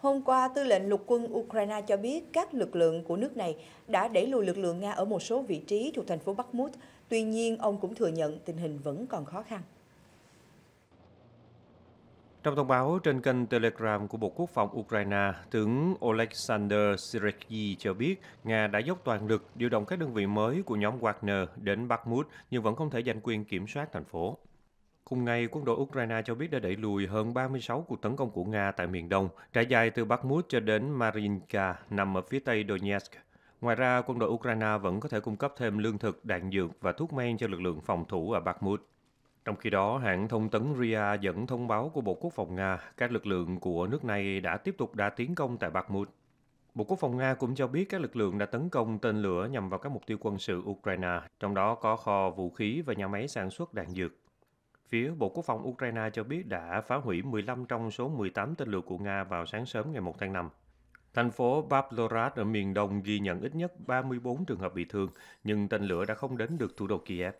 Hôm qua, tư lệnh lục quân Ukraine cho biết các lực lượng của nước này đã đẩy lùi lực lượng Nga ở một số vị trí thuộc thành phố Bakhmut. Tuy nhiên, ông cũng thừa nhận tình hình vẫn còn khó khăn. Trong thông báo trên kênh Telegram của Bộ Quốc phòng Ukraine, tướng Oleksandr Sirekyi cho biết Nga đã dốc toàn lực điều động các đơn vị mới của nhóm Wagner đến Bakhmut nhưng vẫn không thể giành quyền kiểm soát thành phố. Cùng ngày, quân đội Ukraine cho biết đã đẩy lùi hơn 36 cuộc tấn công của Nga tại miền đông, trải dài từ Bakhmut cho đến Marinka, nằm ở phía tây Donetsk. Ngoài ra, quân đội Ukraine vẫn có thể cung cấp thêm lương thực, đạn dược và thuốc men cho lực lượng phòng thủ ở Bakhmut. Trong khi đó, hãng thông tấn RIA dẫn thông báo của Bộ Quốc phòng Nga, các lực lượng của nước này đã tiếp tục đã tiến công tại Bakhmut. Bộ Quốc phòng Nga cũng cho biết các lực lượng đã tấn công tên lửa nhằm vào các mục tiêu quân sự Ukraine, trong đó có kho vũ khí và nhà máy sản xuất đạn dược. Phía Bộ Quốc phòng Ukraine cho biết đã phá hủy 15 trong số 18 tên lửa của Nga vào sáng sớm ngày 1 tháng 5. Thành phố Pavlorad ở miền đông ghi nhận ít nhất 34 trường hợp bị thương, nhưng tên lửa đã không đến được thủ đô Kiev.